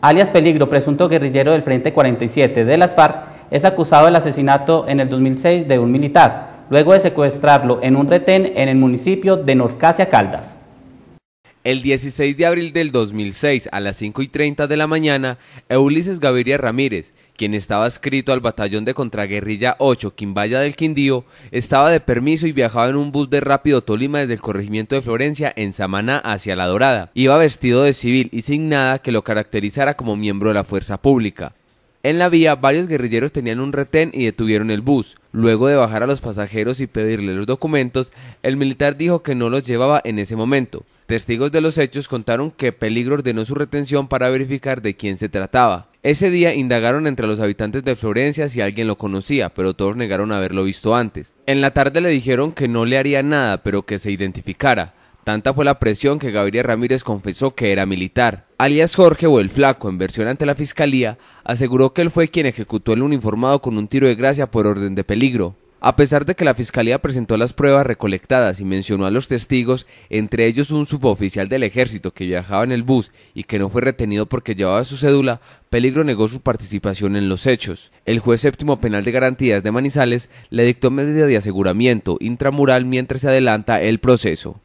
alias Peligro, presunto guerrillero del Frente 47 de las FARC, es acusado del asesinato en el 2006 de un militar, luego de secuestrarlo en un retén en el municipio de Norcasia Caldas. El 16 de abril del 2006, a las 5 y 30 de la mañana, Ulises Gaviria Ramírez, quien estaba adscrito al batallón de contraguerrilla 8 Quimbaya del Quindío, estaba de permiso y viajaba en un bus de Rápido Tolima desde el corregimiento de Florencia en Samaná hacia La Dorada. Iba vestido de civil y sin nada que lo caracterizara como miembro de la fuerza pública. En la vía, varios guerrilleros tenían un retén y detuvieron el bus. Luego de bajar a los pasajeros y pedirle los documentos, el militar dijo que no los llevaba en ese momento. Testigos de los hechos contaron que Peligro ordenó su retención para verificar de quién se trataba. Ese día indagaron entre los habitantes de Florencia si alguien lo conocía, pero todos negaron haberlo visto antes. En la tarde le dijeron que no le haría nada, pero que se identificara. Tanta fue la presión que Gabriel Ramírez confesó que era militar. Alias Jorge o el Flaco, en versión ante la fiscalía, aseguró que él fue quien ejecutó el uniformado con un tiro de gracia por orden de peligro. A pesar de que la fiscalía presentó las pruebas recolectadas y mencionó a los testigos, entre ellos un suboficial del ejército que viajaba en el bus y que no fue retenido porque llevaba su cédula, Peligro negó su participación en los hechos. El juez séptimo penal de garantías de Manizales le dictó medida de aseguramiento intramural mientras se adelanta el proceso.